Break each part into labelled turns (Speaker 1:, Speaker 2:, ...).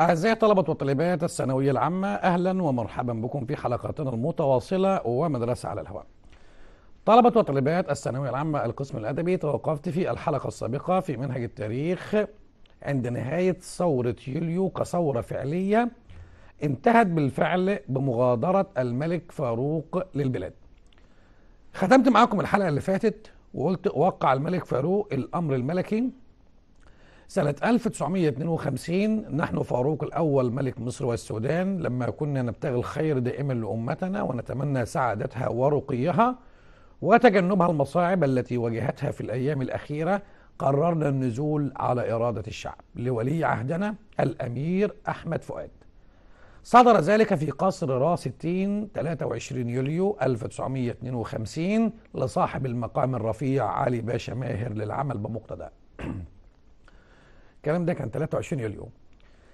Speaker 1: أعزائي طلبة وطالبات الثانوية العامة أهلا ومرحبا بكم في حلقاتنا المتواصلة ومدرسة على الهواء. طلبة وطالبات الثانوية العامة القسم الأدبي توقفت في الحلقة السابقة في منهج التاريخ عند نهاية ثورة يوليو كثورة فعلية انتهت بالفعل بمغادرة الملك فاروق للبلاد. ختمت معاكم الحلقة اللي فاتت وقلت وقع الملك فاروق الأمر الملكي سنة 1952 نحن فاروق الأول ملك مصر والسودان لما كنا نبتغي الخير دائما لأمتنا ونتمنى سعادتها ورقيها وتجنبها المصاعب التي واجهتها في الأيام الأخيرة قررنا النزول على إرادة الشعب لولي عهدنا الأمير أحمد فؤاد صدر ذلك في قصر راس التين 23 يوليو 1952 لصاحب المقام الرفيع علي باشا ماهر للعمل بمقتدى الكلام ده كان 23 يوليو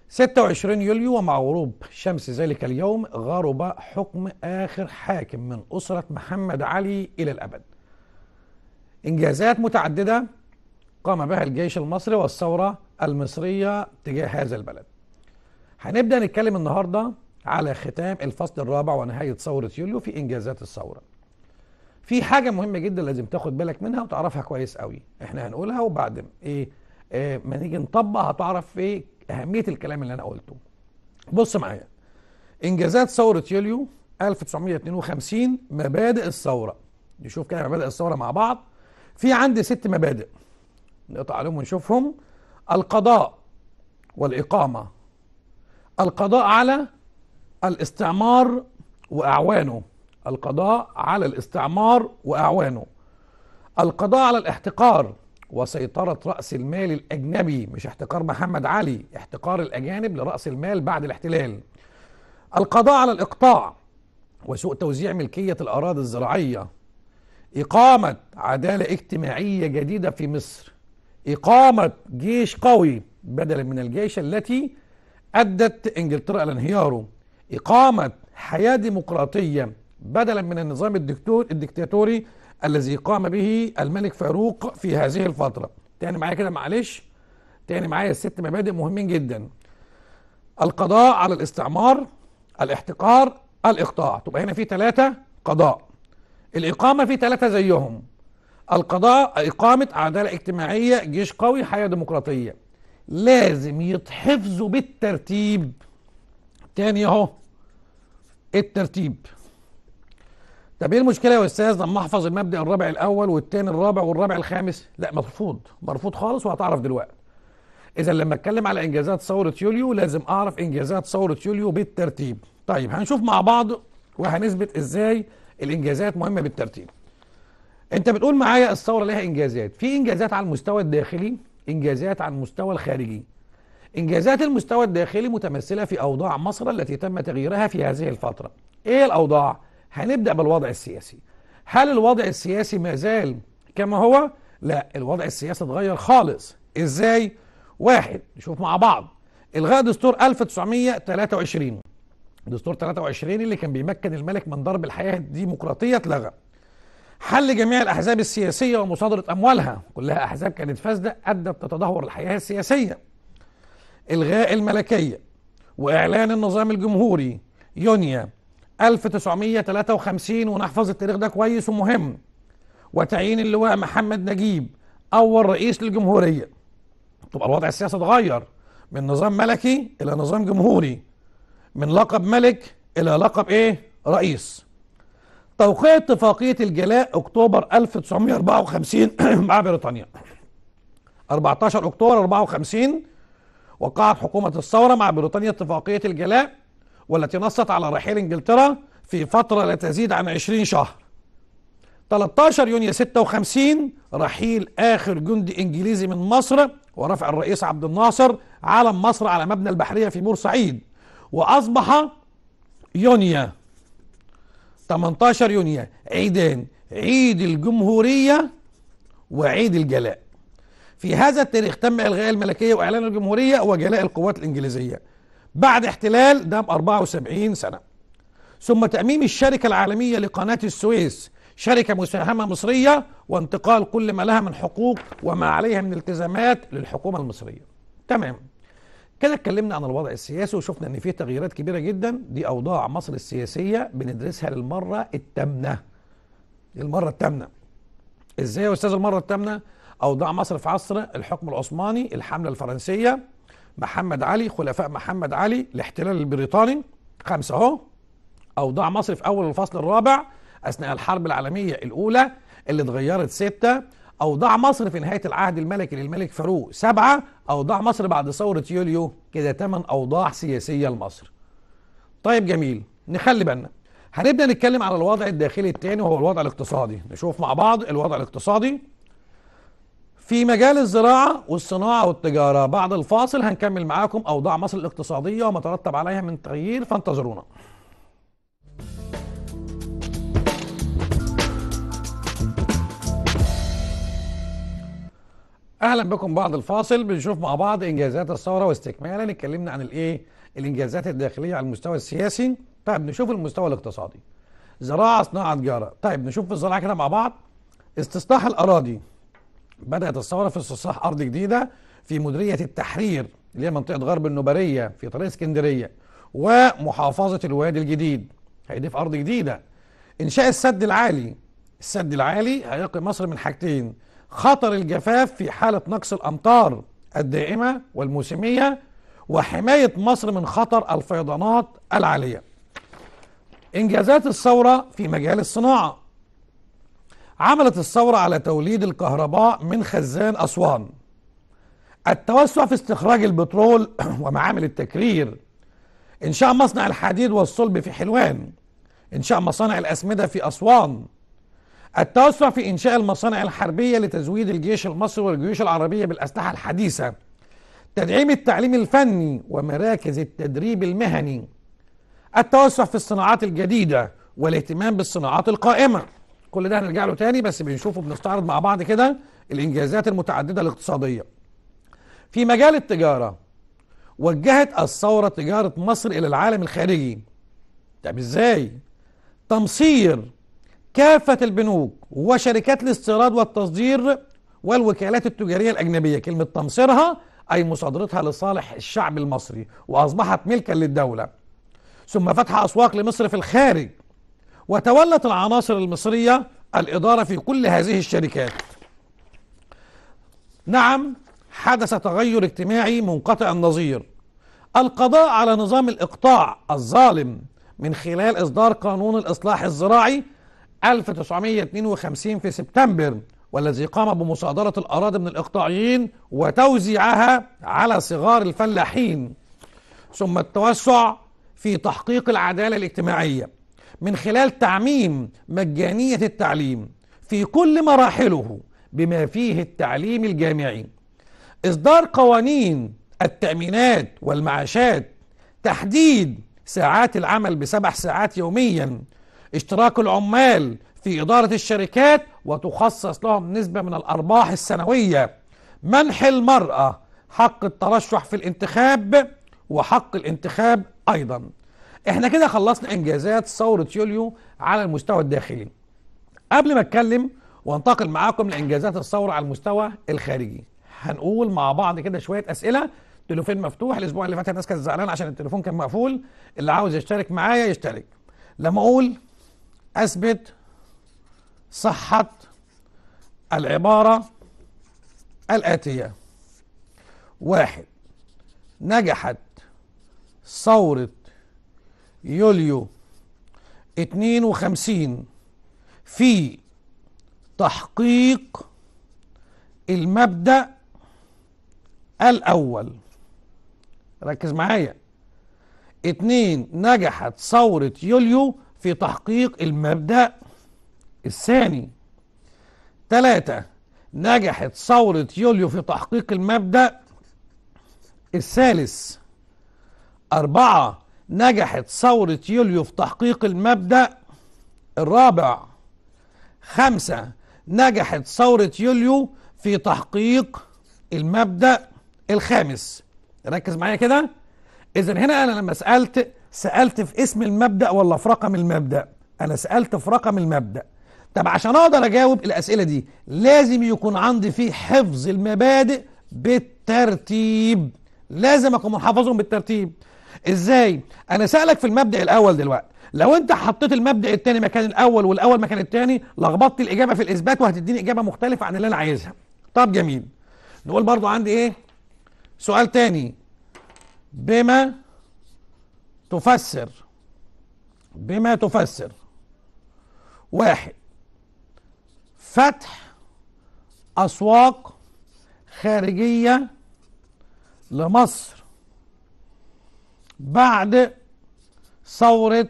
Speaker 1: 26 يوليو ومع غروب شمس ذلك اليوم غرب حكم آخر حاكم من أسرة محمد علي إلى الأبد إنجازات متعددة قام بها الجيش المصري والثورة المصرية تجاه هذا البلد هنبدأ نتكلم النهاردة على ختام الفصل الرابع ونهاية ثورة يوليو في إنجازات الثورة في حاجة مهمة جدا لازم تاخد بالك منها وتعرفها كويس قوي احنا هنقولها وبعد ايه آه، ما نيجي نطبق هتعرف ايه اهميه الكلام اللي انا قلته بص معايا انجازات ثوره يوليو 1952 مبادئ الثوره نشوف كده مبادئ الثوره مع بعض في عندي ست مبادئ نقطع عليهم ونشوفهم القضاء والاقامه القضاء على الاستعمار واعوانه القضاء على الاستعمار واعوانه القضاء على الاحتقار وسيطرة رأس المال الأجنبي مش احتقار محمد علي احتقار الأجانب لرأس المال بعد الاحتلال القضاء على الإقطاع وسوء توزيع ملكية الأراضي الزراعية إقامة عدالة اجتماعية جديدة في مصر إقامة جيش قوي بدلا من الجيش التي أدت إنجلترا إلى انهياره إقامة حياة ديمقراطية بدلا من النظام الدكتور الدكتاتوري الذي قام به الملك فاروق في هذه الفترة تاني معايا كده معلش تاني معايا الست مبادئ مهمين جدا القضاء على الاستعمار الاحتقار الاقطاع تبقى هنا في ثلاثة قضاء الإقامة في ثلاثة زيهم القضاء إقامة عدالة اجتماعية جيش قوي حياة ديمقراطية لازم يتحفظوا بالترتيب تاني اهو الترتيب طب ايه المشكله يا استاذ لما احفظ المبدا الرابع الاول والثاني الرابع والرابع الخامس لا مرفوض مرفوض خالص وهتعرف دلوقتي اذا لما اتكلم على انجازات ثوره يوليو لازم اعرف انجازات ثوره يوليو بالترتيب طيب هنشوف مع بعض وهنثبت ازاي الانجازات مهمه بالترتيب انت بتقول معايا الثوره لها انجازات في انجازات على المستوى الداخلي انجازات على المستوى الخارجي انجازات المستوى الداخلي متمثله في اوضاع مصر التي تم تغييرها في هذه الفتره ايه الاوضاع هنبدأ بالوضع السياسي هل الوضع السياسي ما زال كما هو؟ لا الوضع السياسي اتغير خالص ازاي؟ واحد نشوف مع بعض الغاء دستور 1923 دستور 23 اللي كان بيمكن الملك من ضرب الحياة الديمقراطية اتلغى حل جميع الأحزاب السياسية ومصادرة أموالها كلها أحزاب كانت فاسدة أدت تتدهور الحياة السياسية إلغاء الملكية وإعلان النظام الجمهوري يونيو 1953 ونحفظ التاريخ ده كويس ومهم وتعيين اللواء محمد نجيب أول رئيس للجمهورية تبقى الوضع السياسي اتغير من نظام ملكي إلى نظام جمهوري من لقب ملك إلى لقب إيه رئيس توقيع اتفاقية الجلاء أكتوبر 1954 مع بريطانيا 14 أكتوبر 54 وقعت حكومة الثورة مع بريطانيا اتفاقية الجلاء والتي نصت على رحيل انجلترا في فترة لا تزيد عن 20 شهر 13 يونيو 56 رحيل آخر جندي إنجليزي من مصر ورفع الرئيس عبد الناصر علم مصر على مبنى البحرية في بورسعيد وأصبح يونيو 18 يونيو عيدان عيد الجمهورية وعيد الجلاء في هذا التاريخ تم إلغاء الملكية وإعلان الجمهورية وجلاء القوات الإنجليزية بعد احتلال ده ب 74 سنة ثم تأميم الشركة العالمية لقناة السويس شركة مساهمة مصرية وانتقال كل ما لها من حقوق وما عليها من التزامات للحكومة المصرية تمام كده اتكلمنا عن الوضع السياسي وشفنا ان فيه تغييرات كبيرة جدا دي اوضاع مصر السياسية بندرسها للمرة التامنة للمرة التامنة ازاي يا استاذ المرة التامنة اوضاع مصر في عصر الحكم العثماني الحملة الفرنسية محمد علي خلفاء محمد علي الاحتلال البريطاني خمسة اهو أوضاع مصر في أول الفصل الرابع أثناء الحرب العالمية الأولى اللي اتغيرت ستة أوضاع مصر في نهاية العهد الملكي للملك فاروق سبعة أوضاع مصر بعد ثورة يوليو كده تمن أوضاع سياسية لمصر طيب جميل نخلي بالنا هنبدأ نتكلم على الوضع الداخلي التاني وهو الوضع الاقتصادي نشوف مع بعض الوضع الاقتصادي في مجال الزراعة والصناعة والتجارة بعد الفاصل هنكمل معاكم أوضاع مصر الاقتصادية وما ترتب عليها من تغيير فانتظرونا اهلا بكم بعد الفاصل بنشوف مع بعض انجازات الثوره واستكمالا اتكلمنا عن الايه الانجازات الداخليه على المستوى السياسي طيب نشوف المستوى الاقتصادي زراعه صناعه تجاره طيب نشوف في الزراعه كده مع بعض استصلاح الاراضي بدأت الثورة في استصلاح أرض جديدة في مديرية التحرير اللي هي منطقة غرب النبرية في طريق اسكندرية ومحافظة الوادي الجديد هيدي في أرض جديدة إنشاء السد العالي السد العالي هيقي مصر من حاجتين خطر الجفاف في حالة نقص الأمطار الدائمة والموسمية وحماية مصر من خطر الفيضانات العالية إنجازات الثورة في مجال الصناعة عملت الثورة على توليد الكهرباء من خزان أسوان التوسع في استخراج البترول ومعامل التكرير إنشاء مصنع الحديد والصلب في حلوان إنشاء مصانع الأسمدة في أسوان التوسع في إنشاء المصانع الحربية لتزويد الجيش المصري والجيوش العربية بالأسلحة الحديثة تدعيم التعليم الفني ومراكز التدريب المهني التوسع في الصناعات الجديدة والاهتمام بالصناعات القائمة كل ده هنرجع له تاني بس بنشوفه بنستعرض مع بعض كده الانجازات المتعدده الاقتصاديه في مجال التجاره وجهت الثوره تجاره مصر الى العالم الخارجي طب ازاي تمصير كافه البنوك وشركات الاستيراد والتصدير والوكالات التجاريه الاجنبيه كلمه تمصيرها اي مصادرتها لصالح الشعب المصري واصبحت ملكا للدوله ثم فتح اسواق لمصر في الخارج وتولت العناصر المصرية الإدارة في كل هذه الشركات نعم حدث تغير اجتماعي منقطع النظير القضاء على نظام الإقطاع الظالم من خلال إصدار قانون الإصلاح الزراعي 1952 في سبتمبر والذي قام بمصادرة الأراضي من الإقطاعيين وتوزيعها على صغار الفلاحين ثم التوسع في تحقيق العدالة الاجتماعية من خلال تعميم مجانية التعليم في كل مراحله بما فيه التعليم الجامعي إصدار قوانين التأمينات والمعاشات تحديد ساعات العمل بسبع ساعات يوميا اشتراك العمال في إدارة الشركات وتخصص لهم نسبة من الأرباح السنوية منح المرأة حق الترشح في الانتخاب وحق الانتخاب أيضا احنا كده خلصنا انجازات ثوره يوليو على المستوى الداخلي قبل ما اتكلم وانتقل معاكم لانجازات الثوره على المستوى الخارجي هنقول مع بعض كده شويه اسئله تليفون مفتوح الاسبوع اللي فات الناس كانت زعلانه عشان التليفون كان مقفول اللي عاوز يشترك معايا يشترك لما اقول اثبت صحه العباره الاتيه واحد نجحت ثوره يوليو 52 في تحقيق المبدأ الأول ركز معايا اتنين نجحت ثورة يوليو في تحقيق المبدأ الثاني تلاتة نجحت ثورة يوليو في تحقيق المبدأ الثالث أربعة نجحت ثورة يوليو في تحقيق المبدأ الرابع خمسة نجحت ثورة يوليو في تحقيق المبدأ الخامس ركز معايا كده إذا هنا أنا لما سألت سألت في اسم المبدأ ولا في رقم المبدأ أنا سألت في رقم المبدأ طب عشان أقدر أجاوب الأسئلة دي لازم يكون عندي فيه حفظ المبادئ بالترتيب لازم أكون محافظهم بالترتيب ازاي انا سالك في المبدا الاول دلوقتي لو انت حطيت المبدا الثاني مكان الاول والاول مكان الثاني لخبطت الاجابه في الاثبات وهتديني اجابه مختلفه عن اللي انا عايزها طب جميل نقول برضو عندي ايه سؤال تاني بما تفسر بما تفسر واحد فتح أسواق خارجية لمصر بعد ثورة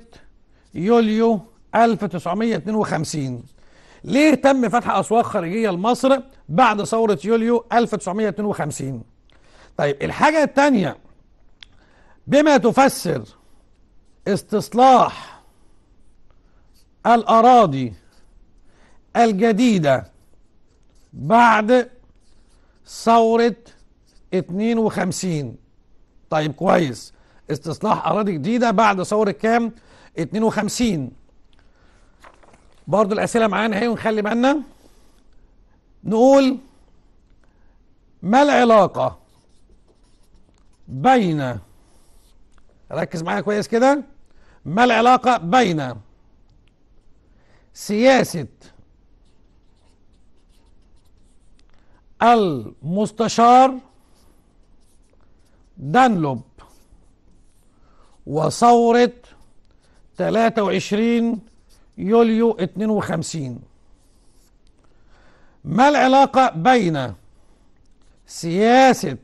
Speaker 1: يوليو 1952 ليه تم فتح أسواق خارجية لمصر بعد ثورة يوليو 1952 طيب الحاجة الثانية بما تفسر استصلاح الأراضي الجديدة بعد ثورة 52 طيب كويس استصلاح اراضي جديده بعد ثوره كام 52 برضو الاسئله معانا اهي ونخلي بالنا نقول ما العلاقه بين ركز معايا كويس كده ما العلاقه بين سياسه المستشار دانلوب وثورة 23 يوليو 52 ما العلاقة بين سياسة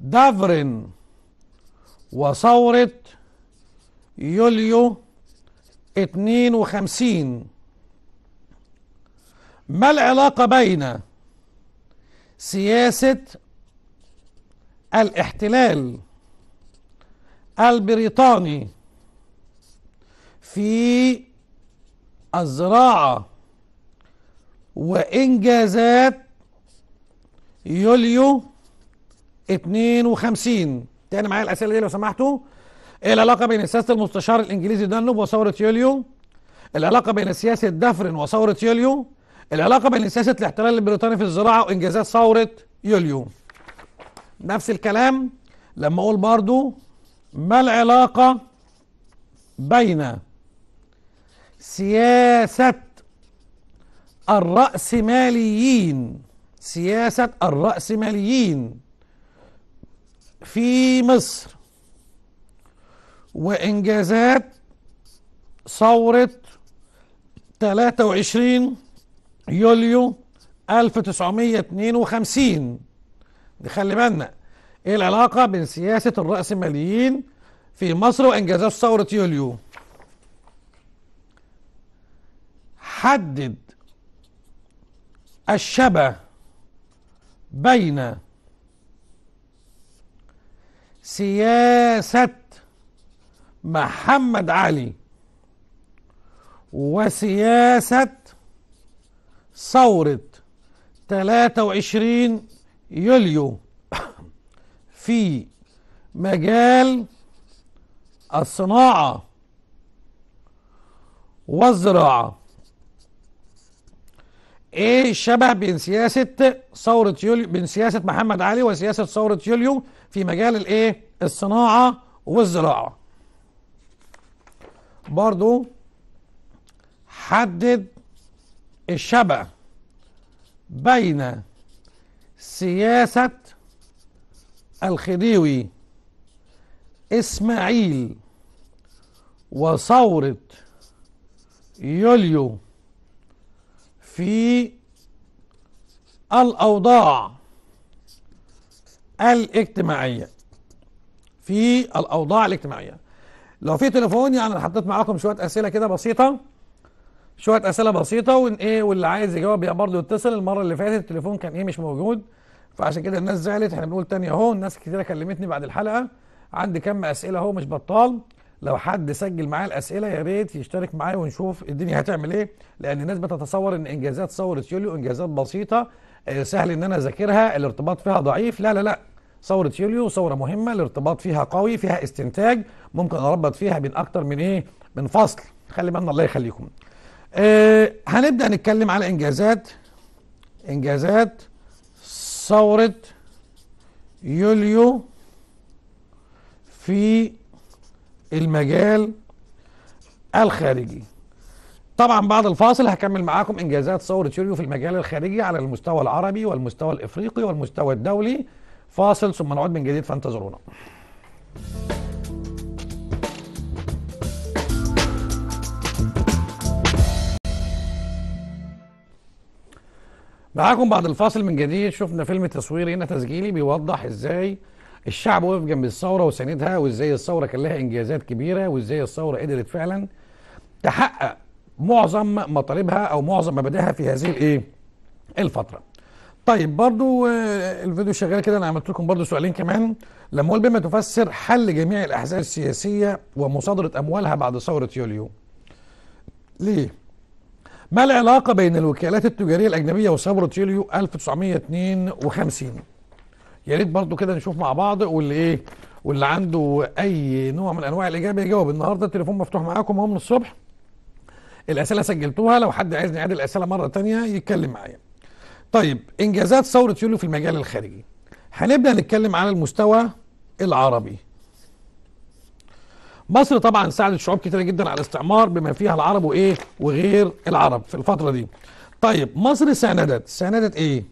Speaker 1: دافرن وثورة يوليو 52 ما العلاقة بين سياسة الاحتلال البريطاني في الزراعة وإنجازات يوليو 52 تاني معايا الأسئلة دي لو سمحتوا إيه العلاقة بين سياسة المستشار الإنجليزي دانلوب وثورة يوليو العلاقة بين سياسة دافرن وثورة يوليو العلاقة بين سياسة الاحتلال البريطاني في الزراعة وإنجازات ثورة يوليو نفس الكلام لما أقول برضو ما العلاقة بين سياسة الرأسماليين سياسة الرأسماليين في مصر وإنجازات ثورة 23 يوليو 1952 نخلي خلي بالنا ايه العلاقة بين سياسة الرأسماليين في مصر وانجازات ثورة يوليو حدد الشبه بين سياسة محمد علي وسياسة ثورة 23 يوليو في مجال الصناعة والزراعة ايه شبه بين سياسة ثورة يوليو بين سياسة محمد علي وسياسة ثورة يوليو في مجال الايه الصناعة والزراعة برضو حدد الشبه بين سياسة الخديوي إسماعيل وثورة يوليو في الأوضاع الاجتماعية في الأوضاع الاجتماعية لو في تليفون يعني حطيت معاكم شوية أسئلة كده بسيطة شوية أسئلة بسيطة وإن إيه واللي عايز يجاوب برضه يتصل المرة اللي فاتت التليفون كان إيه مش موجود فعشان كده الناس زعلت احنا بنقول تاني اهو الناس كتيره كلمتني بعد الحلقه عندي كم اسئله اهو مش بطال لو حد سجل معايا الاسئله يا ريت يشترك معايا ونشوف الدنيا هتعمل ايه لان الناس بتتصور ان انجازات ثوره يوليو انجازات بسيطه آه، سهل ان انا اذاكرها الارتباط فيها ضعيف لا لا لا ثوره يوليو ثوره مهمه الارتباط فيها قوي فيها استنتاج ممكن اربط فيها بين اكتر من ايه من فصل خلي بالنا الله يخليكم آه هنبدا نتكلم على انجازات انجازات ثورة يوليو في المجال الخارجي طبعا بعد الفاصل هكمل معاكم انجازات ثورة يوليو في المجال الخارجي على المستوى العربي والمستوى الافريقي والمستوى الدولي فاصل ثم نعود من جديد فانتظرونا معاكم بعد الفاصل من جديد شفنا فيلم تصويري هنا تسجيلي بيوضح ازاي الشعب وقف جنب الثوره وساندها وازاي الثوره كان لها انجازات كبيره وازاي الثوره قدرت فعلا تحقق معظم مطالبها او معظم مبادئها في هذه الايه الفتره طيب برضو آه، الفيديو شغال كده انا عملت لكم برضو سؤالين كمان لما اقول بما تفسر حل جميع الاحزاب السياسيه ومصادره اموالها بعد ثوره يوليو ليه ما العلاقة بين الوكالات التجارية الأجنبية وثورة تشيليو 1952 يا ريت برضو كده نشوف مع بعض واللي إيه واللي عنده أي نوع من أنواع الإجابة يجاوب النهاردة التليفون مفتوح معاكم اهو من الصبح الأسئلة سجلتوها لو حد عايزني أعيد الأسئلة مرة تانية يتكلم معايا طيب إنجازات ثورة يوليو في المجال الخارجي هنبدأ نتكلم على المستوى العربي مصر طبعا ساعدت شعوب كتيره جدا على الاستعمار بما فيها العرب وايه وغير العرب في الفتره دي طيب مصر ساندت ساندت ايه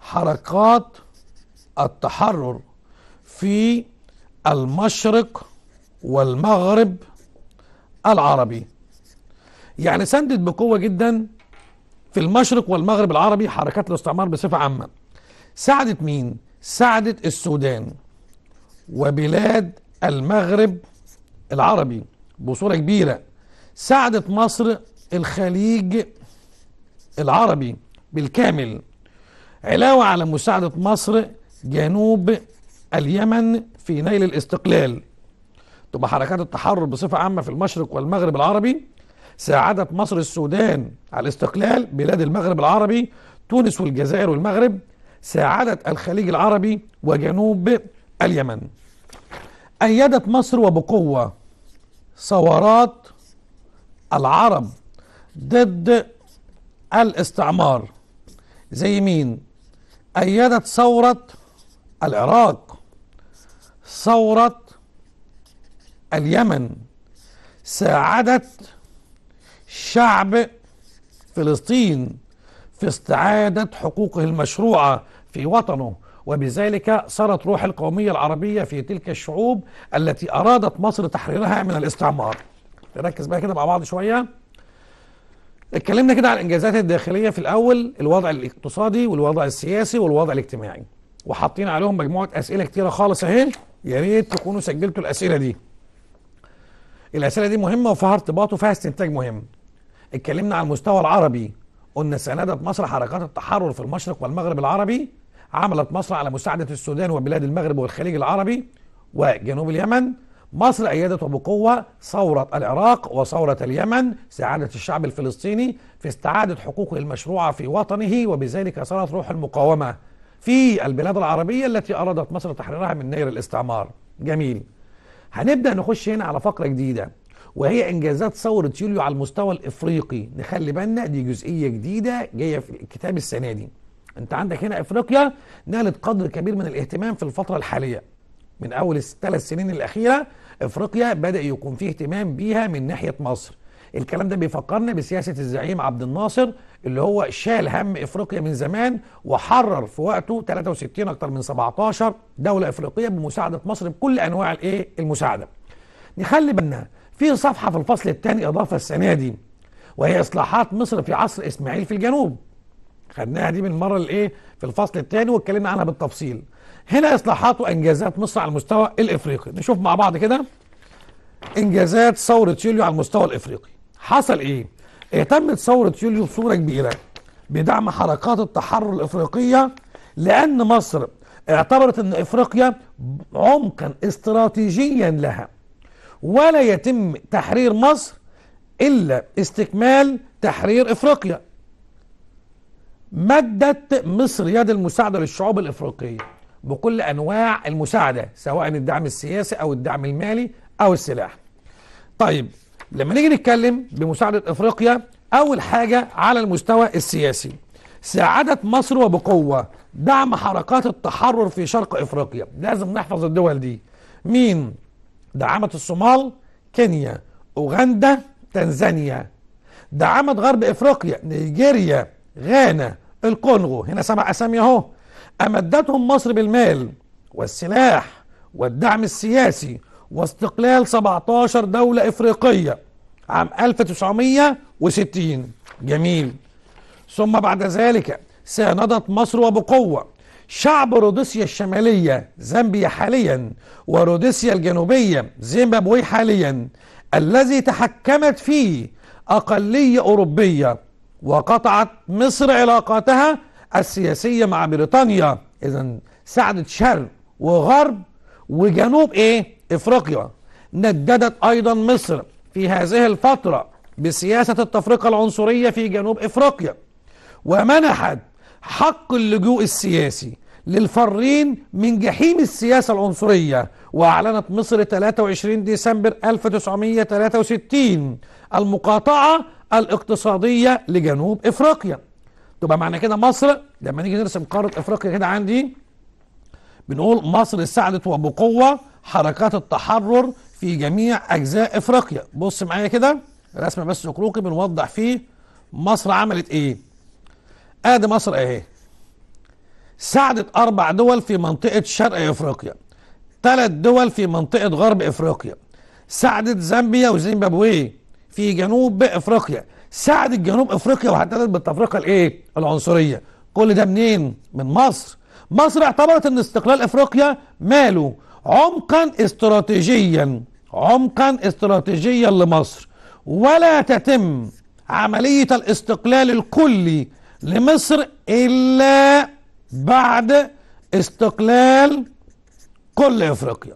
Speaker 1: حركات التحرر في المشرق والمغرب العربي يعني سندت بقوة جدا في المشرق والمغرب العربي حركات الاستعمار بصفة عامة ساعدت مين؟ ساعدت السودان وبلاد المغرب العربي بصورة كبيرة ساعدت مصر الخليج العربي بالكامل علاوة على مساعدة مصر جنوب اليمن في نيل الاستقلال تبقى حركات التحرر بصفة عامة في المشرق والمغرب العربي ساعدت مصر السودان على الاستقلال بلاد المغرب العربي تونس والجزائر والمغرب ساعدت الخليج العربي وجنوب اليمن أيدت مصر وبقوة ثورات العرب ضد الاستعمار زي مين أيدت ثورة العراق ثورة اليمن ساعدت شعب فلسطين في استعادة حقوقه المشروعة في وطنه وبذلك صارت روح القومية العربية في تلك الشعوب التي أرادت مصر تحريرها من الاستعمار نركز بقى كده مع بعض شوية اتكلمنا كده عن الإنجازات الداخلية في الأول الوضع الاقتصادي والوضع السياسي والوضع الاجتماعي وحاطين عليهم مجموعة أسئلة كتيرة خالص أهي يا ريت تكونوا سجلتوا الأسئلة دي الأسئلة دي مهمة وفيها ارتباط وفيها استنتاج مهم اتكلمنا على المستوى العربي قلنا سندت مصر حركات التحرر في المشرق والمغرب العربي عملت مصر على مساعدة السودان وبلاد المغرب والخليج العربي وجنوب اليمن مصر أيدت وبقوة ثورة العراق وثورة اليمن سعادة الشعب الفلسطيني في استعادة حقوقه المشروعة في وطنه وبذلك صارت روح المقاومة في البلاد العربية التي أرادت مصر تحريرها من نير الاستعمار جميل هنبدأ نخش هنا على فقرة جديدة وهي إنجازات ثورة يوليو على المستوى الإفريقي نخلي بالنا دي جزئية جديدة جاية في الكتاب السنة دي انت عندك هنا افريقيا نالت قدر كبير من الاهتمام في الفتره الحاليه من اول الثلاث سنين الاخيره افريقيا بدا يكون فيه اهتمام بيها من ناحيه مصر الكلام ده بيفكرنا بسياسه الزعيم عبد الناصر اللي هو شال هم افريقيا من زمان وحرر في وقته 63 اكتر من 17 دوله افريقيه بمساعده مصر بكل انواع الايه المساعده نخلي بالنا في صفحه في الفصل الثاني اضافه السنه دي وهي اصلاحات مصر في عصر اسماعيل في الجنوب خدناها دي من المره الايه في الفصل الثاني واتكلمنا عنها بالتفصيل هنا اصلاحات وانجازات مصر على المستوى الافريقي نشوف مع بعض كده انجازات ثوره يوليو على المستوى الافريقي حصل ايه اهتمت ثوره يوليو بصوره كبيره بدعم حركات التحرر الافريقيه لان مصر اعتبرت ان افريقيا عمقا استراتيجيا لها ولا يتم تحرير مصر الا استكمال تحرير افريقيا مدت مصر يد المساعدة للشعوب الإفريقية بكل أنواع المساعدة سواء الدعم السياسي أو الدعم المالي أو السلاح طيب لما نيجي نتكلم بمساعدة إفريقيا أول حاجة على المستوى السياسي ساعدت مصر وبقوة دعم حركات التحرر في شرق إفريقيا لازم نحفظ الدول دي مين دعمت الصومال كينيا أوغندا تنزانيا دعمت غرب إفريقيا نيجيريا غانا الكونغو هنا سبع أسامي أهو أمدتهم مصر بالمال والسلاح والدعم السياسي واستقلال 17 دولة إفريقية عام 1960 جميل ثم بعد ذلك ساندت مصر وبقوة شعب روديسيا الشمالية زامبيا حاليا وروديسيا الجنوبية زيمبابوي حاليا الذي تحكمت فيه أقلية أوروبية وقطعت مصر علاقاتها السياسية مع بريطانيا إذا ساعدت شرق وغرب وجنوب إيه؟ إفريقيا نددت أيضا مصر في هذه الفترة بسياسة التفرقة العنصرية في جنوب إفريقيا ومنحت حق اللجوء السياسي للفارين من جحيم السياسة العنصرية وأعلنت مصر 23 ديسمبر 1963 المقاطعة الاقتصادية لجنوب إفريقيا تبقى معنى كده مصر لما نيجي نرسم قارة إفريقيا كده عندي بنقول مصر ساعدت وبقوة حركات التحرر في جميع أجزاء إفريقيا بص معايا كده رسمة بس كروكي بنوضح فيه مصر عملت إيه آدي مصر أهي ساعدت أربع دول في منطقة شرق إفريقيا ثلاث دول في منطقة غرب إفريقيا ساعدت زامبيا وزيمبابوي في جنوب افريقيا ساعدت جنوب افريقيا وحددت بالتفرقه الايه؟ العنصريه كل ده منين؟ من مصر مصر اعتبرت ان استقلال افريقيا ماله عمقا استراتيجيا عمقا استراتيجيا لمصر ولا تتم عمليه الاستقلال الكلي لمصر الا بعد استقلال كل افريقيا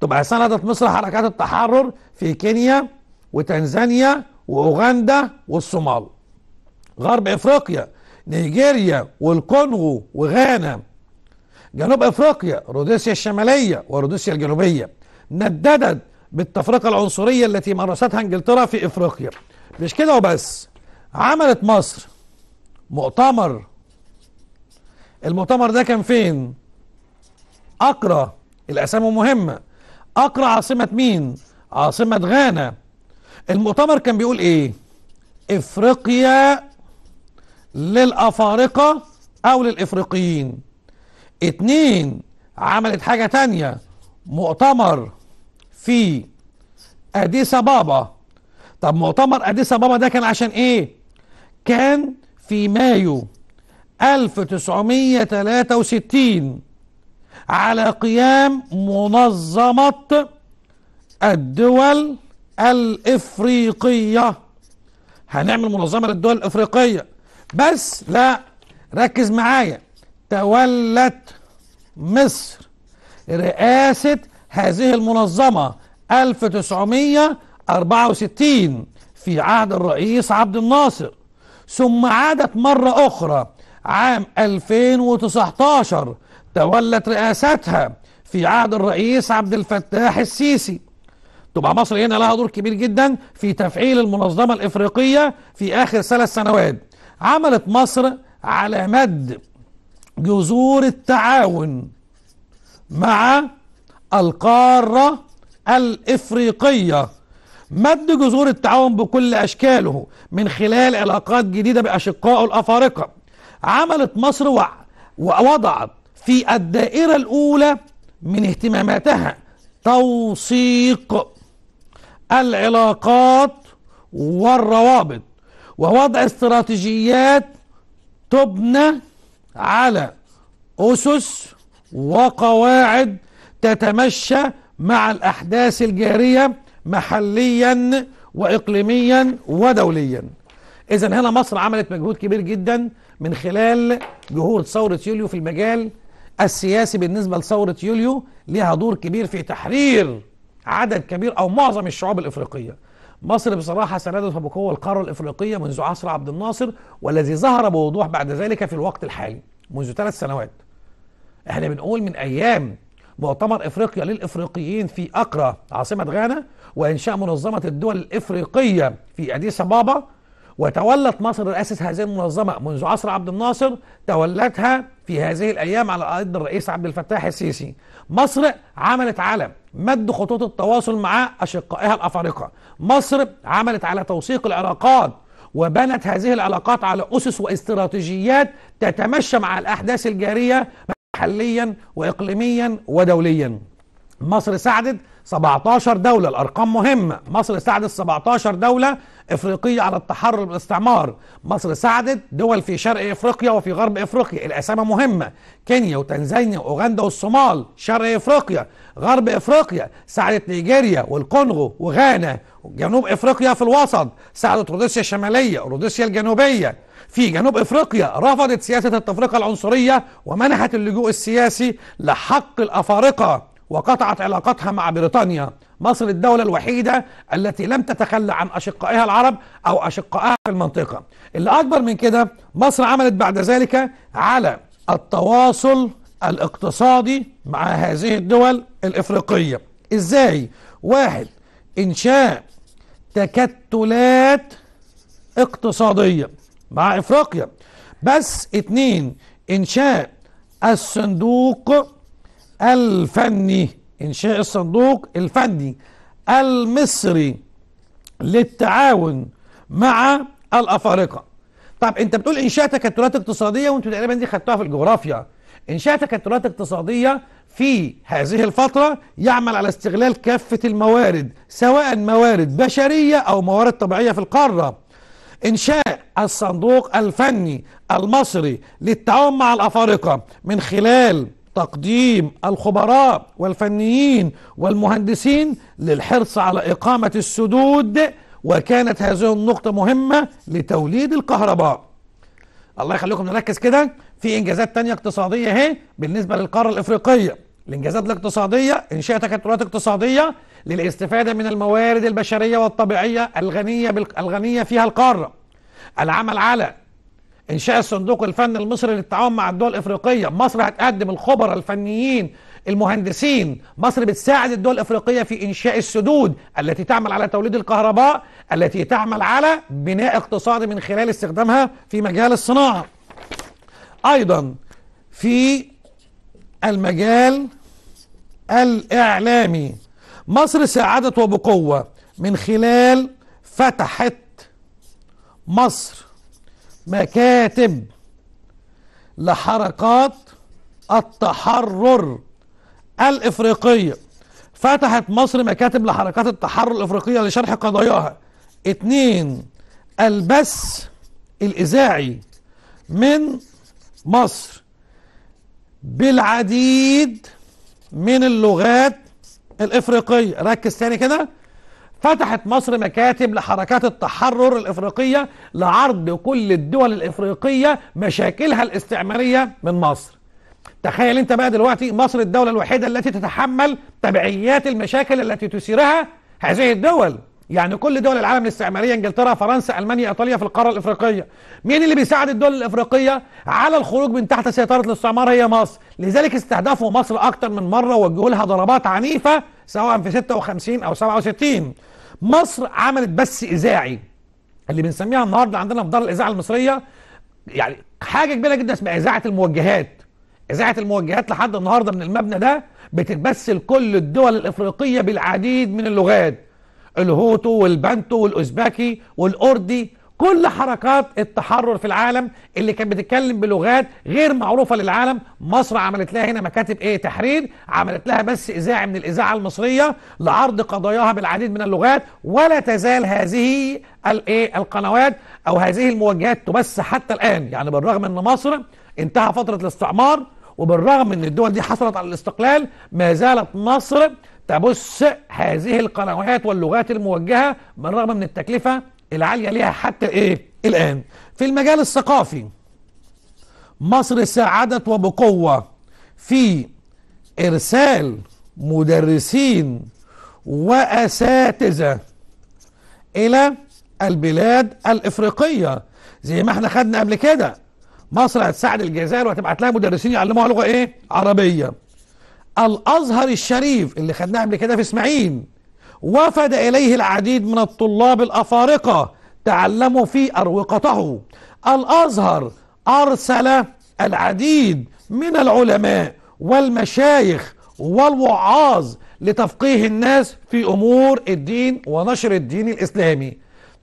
Speaker 1: تبقى سندت مصر حركات التحرر في كينيا وتنزانيا واوغندا والصومال غرب افريقيا نيجيريا والكونغو وغانا جنوب افريقيا روديسيا الشماليه وروديسيا الجنوبيه نددت بالتفرقه العنصريه التي مارستها انجلترا في افريقيا مش كده وبس عملت مصر مؤتمر المؤتمر ده كان فين اقرا الاسامي مهمه اقرا عاصمه مين عاصمه غانا المؤتمر كان بيقول ايه افريقيا للافارقه او للافريقيين اتنين عملت حاجه تانية مؤتمر في اديسا بابا طب مؤتمر اديسا بابا ده كان عشان ايه كان في مايو 1963 على قيام منظمه الدول الإفريقية هنعمل منظمة للدول الإفريقية بس لا ركز معايا تولت مصر رئاسة هذه المنظمة 1964 في عهد الرئيس عبد الناصر ثم عادت مرة أخرى عام 2019 تولت رئاستها في عهد الرئيس عبد الفتاح السيسي تبقى مصر هنا لها دور كبير جدا في تفعيل المنظمة الإفريقية في آخر ثلاث سنوات عملت مصر على مد جذور التعاون مع القارة الإفريقية مد جذور التعاون بكل أشكاله من خلال علاقات جديدة بأشقائه الأفارقة عملت مصر ووضعت في الدائرة الأولى من اهتماماتها توثيق العلاقات والروابط ووضع استراتيجيات تبنى على أسس وقواعد تتمشى مع الأحداث الجارية محليا وإقليميا ودوليا إذا هنا مصر عملت مجهود كبير جدا من خلال جهود ثورة يوليو في المجال السياسي بالنسبة لثورة يوليو لها دور كبير في تحرير عدد كبير أو معظم الشعوب الإفريقية مصر بصراحة سندت بقوه القارة الإفريقية منذ عصر عبد الناصر والذي ظهر بوضوح بعد ذلك في الوقت الحالي منذ ثلاث سنوات احنا بنقول من أيام مؤتمر إفريقيا للإفريقيين في أقرى عاصمة غانا وإنشاء منظمة الدول الإفريقية في أديس أبابا وتولت مصر رئاسة هذه المنظمة منذ عصر عبد الناصر تولتها في هذه الأيام على ايد الرئيس عبد الفتاح السيسي مصر عملت على مد خطوط التواصل مع أشقائها الأفارقة مصر عملت على توثيق العلاقات وبنت هذه العلاقات على أسس واستراتيجيات تتمشى مع الأحداث الجارية محليا وإقليميا ودوليا مصر ساعدت 17 دولة الأرقام مهمة مصر ساعدت 17 دولة إفريقية على التحرر بالاستعمار مصر ساعدت دول في شرق إفريقيا وفي غرب إفريقيا الأسامة مهمة كينيا وتنزانيا وأوغندا والصومال شرق إفريقيا غرب إفريقيا ساعدت نيجيريا والكونغو وغانا جنوب إفريقيا في الوسط ساعدت روديسيا الشمالية روديسيا الجنوبية في جنوب افريقيا رفضت سياسه التفرقه العنصريه ومنحت اللجوء السياسي لحق الافارقه وقطعت علاقتها مع بريطانيا مصر الدولة الوحيدة التي لم تتخلى عن أشقائها العرب أو أشقائها في المنطقة اللي أكبر من كده مصر عملت بعد ذلك على التواصل الاقتصادي مع هذه الدول الإفريقية إزاي؟ واحد إنشاء تكتلات اقتصادية مع إفريقيا بس اتنين إنشاء الصندوق الفني إنشاء الصندوق الفني المصري للتعاون مع الأفارقة طب أنت بتقول إنشاء تكتلات اقتصادية وأنتوا تقريبا دي خدتوها في الجغرافيا إنشاء تكتلات اقتصادية في هذه الفترة يعمل على استغلال كافة الموارد سواء موارد بشرية أو موارد طبيعية في القارة إنشاء الصندوق الفني المصري للتعاون مع الأفارقة من خلال تقديم الخبراء والفنيين والمهندسين للحرص على إقامة السدود وكانت هذه النقطة مهمة لتوليد الكهرباء الله يخليكم نركز كده في إنجازات تانية اقتصادية اهي بالنسبة للقارة الإفريقية الإنجازات الاقتصادية إنشاء تكتلات اقتصادية للاستفادة من الموارد البشرية والطبيعية الغنية, الغنية فيها القارة العمل على انشاء الصندوق الفني المصري للتعاون مع الدول الافريقيه مصر هتقدم الخبراء الفنيين المهندسين مصر بتساعد الدول الافريقيه في انشاء السدود التي تعمل على توليد الكهرباء التي تعمل على بناء اقتصادي من خلال استخدامها في مجال الصناعه ايضا في المجال الاعلامي مصر ساعدت وبقوه من خلال فتحت مصر مكاتب لحركات التحرر الإفريقية فتحت مصر مكاتب لحركات التحرر الإفريقية لشرح قضاياها اتنين البث الإذاعي من مصر بالعديد من اللغات الإفريقية ركز تاني كده فتحت مصر مكاتب لحركات التحرر الإفريقية لعرض كل الدول الإفريقية مشاكلها الاستعمارية من مصر تخيل انت بقى دلوقتي مصر الدولة الوحيدة التي تتحمل تبعيات المشاكل التي تثيرها هذه الدول يعني كل دول العالم الاستعمارية انجلترا فرنسا ألمانيا إيطاليا في القارة الإفريقية مين اللي بيساعد الدول الإفريقية على الخروج من تحت سيطرة الاستعمار هي مصر لذلك استهدفوا مصر أكتر من مرة ووجهوا لها ضربات عنيفة سواء في 56 أو 67 مصر عملت بث اذاعي اللي بنسميها النهارده عندنا في دار الاذاعه المصريه يعني حاجه كبيره جدا اسمها اذاعه الموجهات اذاعه الموجهات لحد النهارده من المبنى ده بتتبث لكل الدول الافريقيه بالعديد من اللغات الهوتو والبانتو والاوزباكي والاردي كل حركات التحرر في العالم اللي كانت بتتكلم بلغات غير معروفه للعالم مصر عملت لها هنا مكاتب ايه تحرير عملت لها بس اذاعي من الاذاعه المصريه لعرض قضاياها بالعديد من اللغات ولا تزال هذه الايه القنوات او هذه الموجهات تبث حتى الان يعني بالرغم ان مصر انتهى فتره الاستعمار وبالرغم ان الدول دي حصلت على الاستقلال ما زالت مصر تبث هذه القنوات واللغات الموجهه بالرغم من التكلفه العالية ليها حتى إيه الآن في المجال الثقافي مصر ساعدت وبقوة في إرسال مدرسين وأساتذة إلى البلاد الإفريقية زي ما احنا خدنا قبل كده مصر هتساعد الجزائر وهتبعت لها مدرسين يعلموها لغة إيه عربية الأزهر الشريف اللي خدناه قبل كده في إسماعيل وفد إليه العديد من الطلاب الأفارقة تعلموا في أروقته الأزهر أرسل العديد من العلماء والمشايخ والوعاظ لتفقيه الناس في أمور الدين ونشر الدين الإسلامي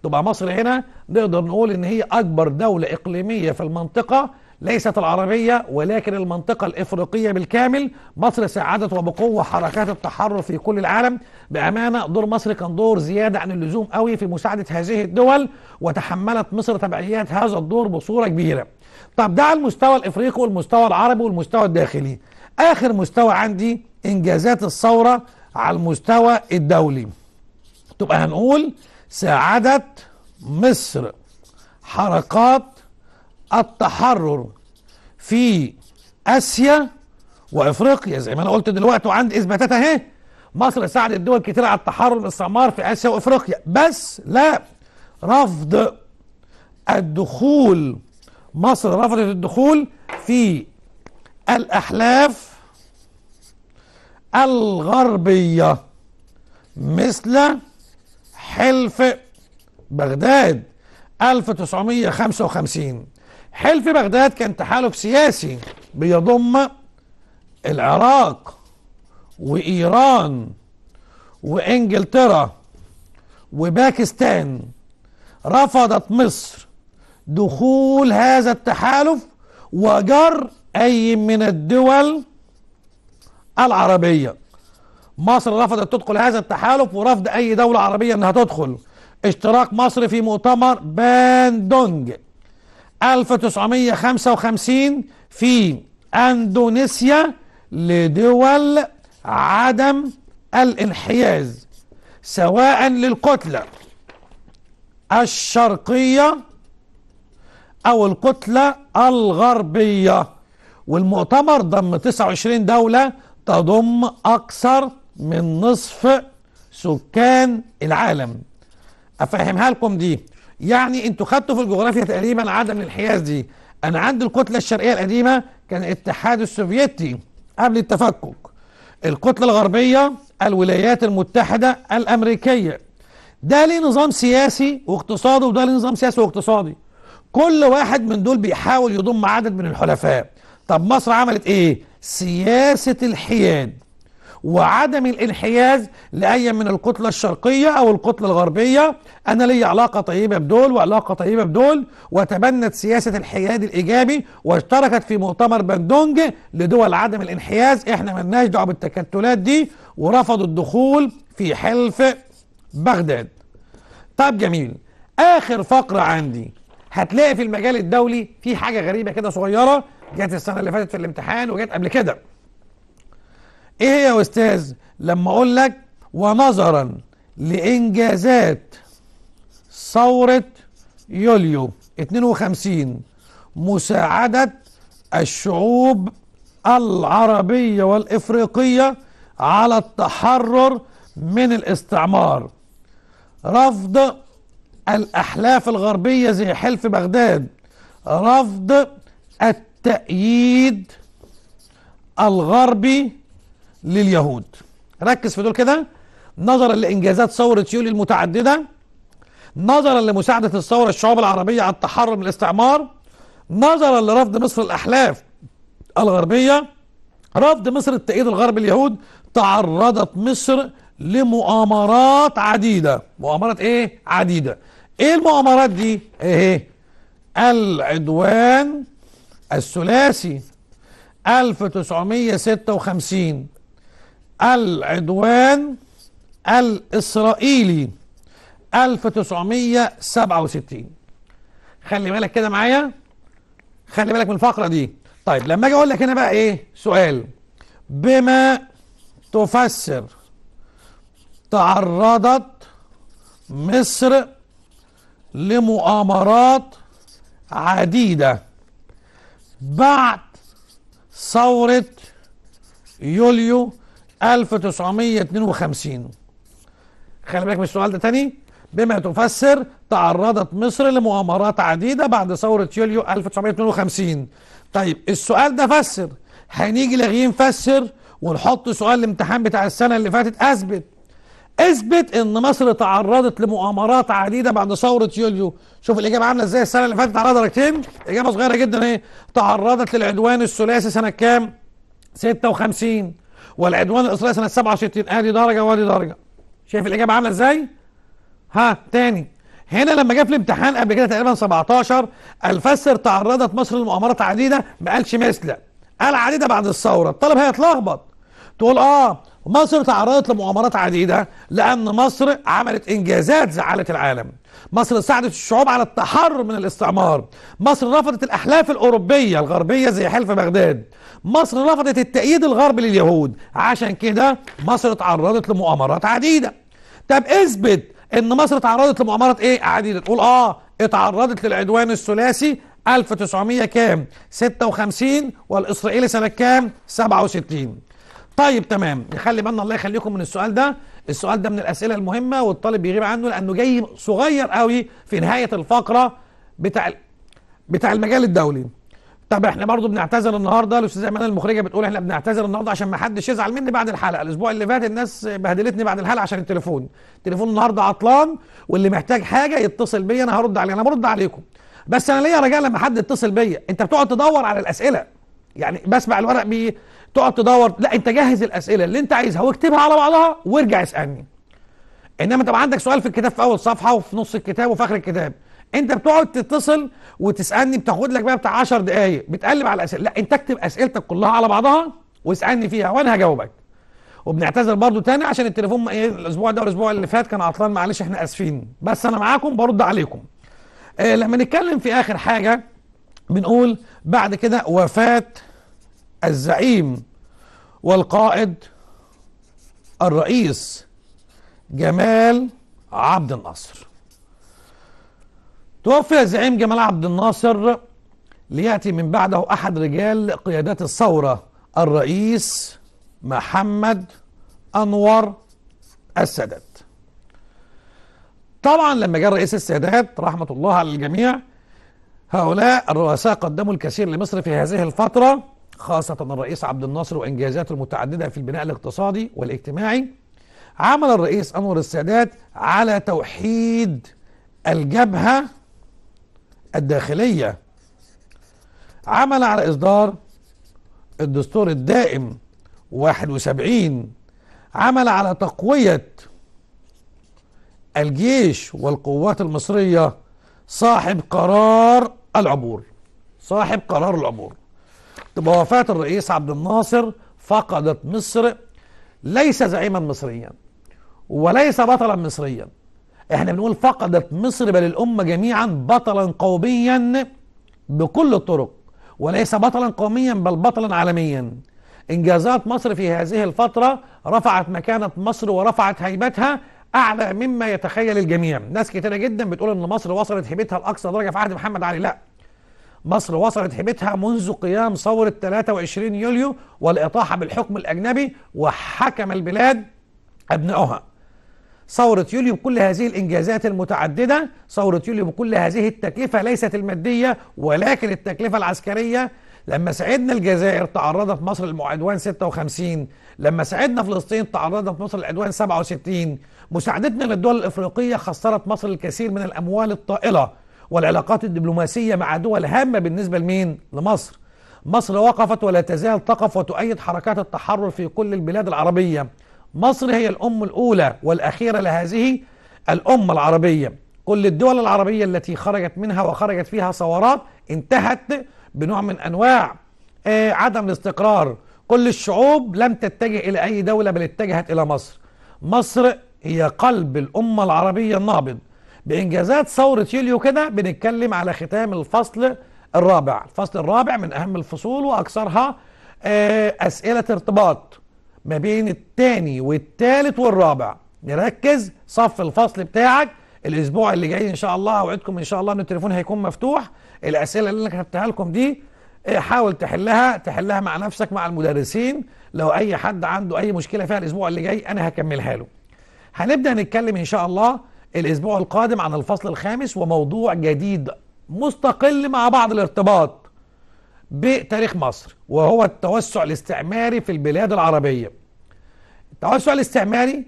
Speaker 1: تبقى مصر هنا نقدر نقول إن هي أكبر دولة إقليمية في المنطقة ليست العربية ولكن المنطقة الإفريقية بالكامل مصر ساعدت وبقوة حركات التحرر في كل العالم بأمانة دور مصر كان دور زيادة عن اللزوم قوي في مساعدة هذه الدول وتحملت مصر تبعيات هذا الدور بصورة كبيرة طب ده على المستوى الإفريقي والمستوى العربي والمستوى الداخلي آخر مستوى عندي إنجازات الثورة على المستوى الدولي تبقى هنقول ساعدت مصر حركات التحرر في اسيا وافريقيا زي ما انا قلت دلوقتي وعند اثباتات اهي مصر ساعدت دول كتير على التحرر من الاستعمار في اسيا وافريقيا بس لا رفض الدخول مصر رفضت الدخول في الاحلاف الغربيه مثل حلف بغداد 1955 حلف بغداد كان تحالف سياسي بيضم العراق وإيران وإنجلترا وباكستان رفضت مصر دخول هذا التحالف وجر أي من الدول العربية مصر رفضت تدخل هذا التحالف ورفض أي دولة عربية أنها تدخل اشتراك مصر في مؤتمر باندونج 1955 في أندونيسيا لدول عدم الانحياز سواء للكتلة الشرقية أو الكتلة الغربية والمؤتمر ضم 29 دولة تضم أكثر من نصف سكان العالم أفهمها لكم دي يعني انتوا خدتوا في الجغرافيا تقريبا عدم الانحياز دي انا عندي الكتله الشرقيه القديمه كان الاتحاد السوفيتي قبل التفكك الكتله الغربيه الولايات المتحده الامريكيه ده ليه نظام سياسي واقتصادي وده ليه نظام سياسي واقتصادي كل واحد من دول بيحاول يضم عدد من الحلفاء طب مصر عملت ايه سياسه الحياد وعدم الانحياز لأي من الكتلة الشرقية أو الكتلة الغربية أنا لي علاقة طيبة بدول وعلاقة طيبة بدول وتبنت سياسة الحياد الإيجابي واشتركت في مؤتمر بندونج لدول عدم الانحياز إحنا مالناش دعوة بالتكتلات دي ورفضوا الدخول في حلف بغداد طب جميل آخر فقرة عندي هتلاقي في المجال الدولي في حاجة غريبة كده صغيرة جت السنة اللي فاتت في الامتحان وجت قبل كده ايه هي يا استاذ لما اقول لك ونظرا لانجازات ثوره يوليو 52 مساعده الشعوب العربيه والافريقيه على التحرر من الاستعمار رفض الاحلاف الغربيه زي حلف بغداد رفض التأييد الغربي لليهود ركز في دول كده نظرا لإنجازات ثورة يوليو المتعددة نظرا لمساعدة الثورة الشعوب العربية على التحرر من الاستعمار نظرا لرفض مصر الأحلاف الغربية رفض مصر التأييد الغربي اليهود تعرضت مصر لمؤامرات عديدة مؤامرات ايه عديدة ايه المؤامرات دي ايه العدوان الثلاثي 1956 العدوان الإسرائيلي 1967 خلي بالك كده معايا خلي بالك من الفقرة دي طيب لما أجي أقول لك هنا بقى إيه سؤال بما تفسر تعرضت مصر لمؤامرات عديدة بعد ثورة يوليو 1952 خلي بالك من السؤال ده تاني بما تفسر تعرضت مصر لمؤامرات عديدة بعد ثورة يوليو 1952 طيب السؤال ده فسر هنيجي لاغيين فسر ونحط سؤال الامتحان بتاع السنة اللي فاتت أثبت اثبت ان مصر تعرضت لمؤامرات عديده بعد ثوره يوليو شوف الاجابه عامله ازاي السنه اللي فاتت على درجتين اجابه صغيره جدا ايه تعرضت للعدوان الثلاثي سنه كام 56 والعدوان الإسرائيلي سنة 67 ادي درجة وادي درجة شايف الإجابة عاملة إزاي؟ ها تاني هنا لما جه في الامتحان قبل كده تقريبا 17 الفسر تعرضت مصر لمؤامرات عديدة ما قالش مثله قال عديدة بعد الثورة الطالب هيتلخبط تقول اه مصر تعرضت لمؤامرات عديدة لأن مصر عملت إنجازات زعلت العالم مصر ساعدت الشعوب على التحرر من الاستعمار مصر رفضت الأحلاف الأوروبية الغربية زي حلف بغداد مصر رفضت التأييد الغربي لليهود عشان كده مصر تعرضت لمؤامرات عديدة طب اثبت ان مصر تعرضت لمؤامرات ايه عديدة تقول اه اتعرضت للعدوان الثلاثي 1900 كام 56 والإسرائيلي سنة كام 67 طيب تمام نخلي بالنا الله يخليكم من السؤال ده السؤال ده من الأسئلة المهمة والطالب بيغيب عنه لأنه جاي صغير قوي في نهاية الفقرة بتاع بتاع المجال الدولي طب احنا برضه بنعتذر النهارده الأستاذة ايمان المخرجه بتقول احنا بنعتذر النهارده عشان ما حدش يزعل مني بعد الحلقه الاسبوع اللي فات الناس بهدلتني بعد الحلقه عشان التليفون التليفون النهارده عطلان واللي محتاج حاجه يتصل بيا انا هرد عليه انا برد عليكم بس انا ليا رجاء لما حد يتصل بيا انت بتقعد تدور على الاسئله يعني بسمع الورق بيه تقعد تدور لا انت جهز الاسئله اللي انت عايزها واكتبها على بعضها وارجع اسالني انما تبقى عندك سؤال في الكتاب في اول صفحه وفي نص الكتاب وفي اخر الكتاب انت بتقعد تتصل وتسالني بتاخد لك بقى بتاع 10 دقائق بتقلب على الاسئله لا انت اكتب اسئلتك كلها على بعضها واسالني فيها وانا هجاوبك وبنعتذر برضو تاني عشان التليفون ايه الاسبوع ده والاسبوع اللي فات كان عطلان معلش احنا اسفين بس انا معاكم برد عليكم آه لما نتكلم في اخر حاجه بنقول بعد كده وفاه الزعيم والقائد الرئيس جمال عبد الناصر توفي الزعيم جمال عبد الناصر ليأتي من بعده أحد رجال قيادات الثورة الرئيس محمد أنور السادات طبعا لما جاء الرئيس السادات رحمة الله على الجميع هؤلاء الرؤساء قدموا الكثير لمصر في هذه الفترة خاصة الرئيس عبد الناصر وإنجازاته المتعددة في البناء الاقتصادي والاجتماعي عمل الرئيس أنور السادات على توحيد الجبهة الداخلية عمل على إصدار الدستور الدائم 71 عمل على تقوية الجيش والقوات المصرية صاحب قرار العبور صاحب قرار العبور بوفاة الرئيس عبد الناصر فقدت مصر ليس زعيما مصريا وليس بطلا مصريا احنا بنقول فقدت مصر بل الأمة جميعا بطلا قوميا بكل الطرق وليس بطلا قوميا بل بطلا عالميا إنجازات مصر في هذه الفترة رفعت مكانة مصر ورفعت هيبتها أعلى مما يتخيل الجميع ناس كتيرة جدا بتقول أن مصر وصلت هيبتها لأقصى درجة في عهد محمد علي لا مصر وصلت هيبتها منذ قيام ثورة 23 يوليو والإطاحة بالحكم الأجنبي وحكم البلاد أبنائها ثورة يوليو بكل هذه الإنجازات المتعددة ثورة يوليو بكل هذه التكلفة ليست المادية ولكن التكلفة العسكرية لما سعدنا الجزائر تعرضت مصر للعدوان 56 لما سعدنا فلسطين تعرضت مصر للعدوان 67 مساعدتنا للدول الإفريقية خسرت مصر الكثير من الأموال الطائلة والعلاقات الدبلوماسية مع دول هامة بالنسبة لمين؟ لمصر مصر وقفت ولا تزال تقف وتؤيد حركات التحرر في كل البلاد العربية مصر هي الأم الأولى والأخيرة لهذه الأمة العربية كل الدول العربية التي خرجت منها وخرجت فيها ثورات انتهت بنوع من أنواع آه، عدم الاستقرار كل الشعوب لم تتجه إلى أي دولة بل اتجهت إلى مصر مصر هي قلب الأمة العربية النابض بإنجازات ثورة يوليو كده بنتكلم على ختام الفصل الرابع الفصل الرابع من أهم الفصول وأكثرها آه، أسئلة ارتباط ما بين الثاني والثالث والرابع نركز صف الفصل بتاعك الأسبوع اللي جاي إن شاء الله أوعدكم إن شاء الله إن التليفون هيكون مفتوح الأسئلة اللي أنا كتبتها لكم دي آه، حاول تحلها تحلها مع نفسك مع المدرسين لو أي حد عنده أي مشكلة فيها الأسبوع اللي جاي أنا هكملها له هنبدأ نتكلم إن شاء الله الأسبوع القادم عن الفصل الخامس وموضوع جديد مستقل مع بعض الارتباط بتاريخ مصر وهو التوسع الاستعماري في البلاد العربية التوسع الاستعماري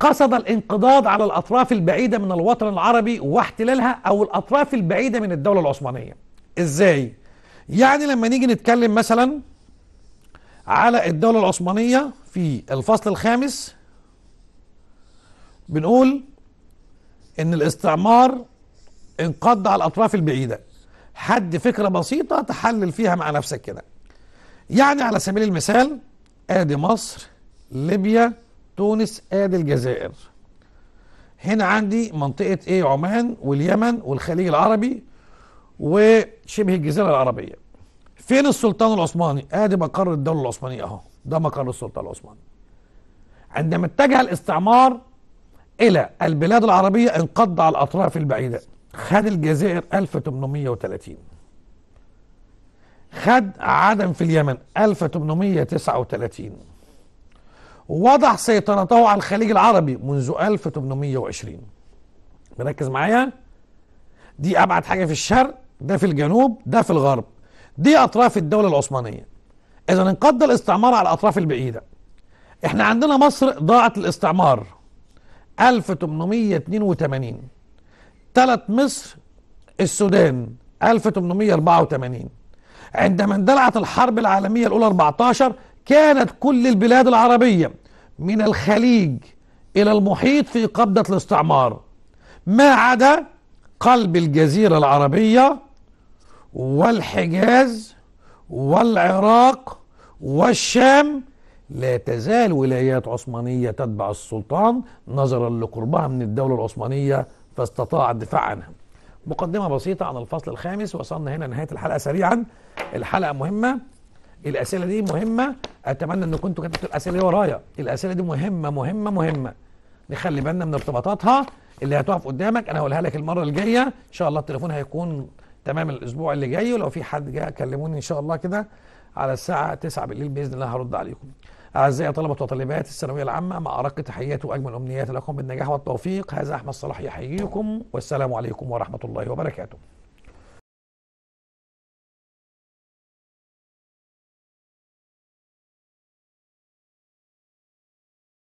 Speaker 1: قصد الانقضاض على الأطراف البعيدة من الوطن العربي واحتلالها أو الأطراف البعيدة من الدولة العثمانية إزاي؟ يعني لما نيجي نتكلم مثلا على الدولة العثمانية في الفصل الخامس بنقول ان الاستعمار انقض على الاطراف البعيده حد فكره بسيطه تحلل فيها مع نفسك كده يعني على سبيل المثال ادي مصر ليبيا تونس ادي الجزائر هنا عندي منطقه ايه عمان واليمن والخليج العربي وشبه الجزيره العربيه فين السلطان العثماني ادي مقر الدوله العثمانيه اهو ده مقر السلطان العثماني عندما اتجه الاستعمار إلى البلاد العربية انقض على الأطراف البعيدة خد الجزائر 1830 خد عدن في اليمن 1839 وضع سيطرته على الخليج العربي منذ 1820 مركز معايا دي أبعد حاجة في الشرق ده في الجنوب ده في الغرب دي أطراف الدولة العثمانية إذا انقض الاستعمار على الأطراف البعيدة احنا عندنا مصر ضاعت الاستعمار 1882 تلت مصر السودان 1884 عندما اندلعت الحرب العالمية الأولى 14 كانت كل البلاد العربية من الخليج إلى المحيط في قبضة الاستعمار ما عدا قلب الجزيرة العربية والحجاز والعراق والشام لا تزال ولايات عثمانية تتبع السلطان نظرا لقربها من الدولة العثمانية فاستطاع الدفاع عنها مقدمة بسيطة عن الفصل الخامس وصلنا هنا نهاية الحلقة سريعا الحلقة مهمة الأسئلة دي مهمة أتمنى أن كنتوا كتبتوا الأسئلة دي ورايا الأسئلة دي مهمة مهمة مهمة نخلي بالنا من ارتباطاتها اللي هتقف قدامك أنا هقولها لك المرة الجاية إن شاء الله التليفون هيكون تمام الأسبوع اللي جاي ولو في حد جاء كلموني إن شاء الله كده على الساعة 9 بالليل بإذن الله هرد عليكم أعزائي طلبة وطالبات الثانوية العامة مع أرق تحيات وأجمل أمنيات لكم بالنجاح والتوفيق هذا أحمد صلاح يحييكم والسلام عليكم ورحمة الله وبركاته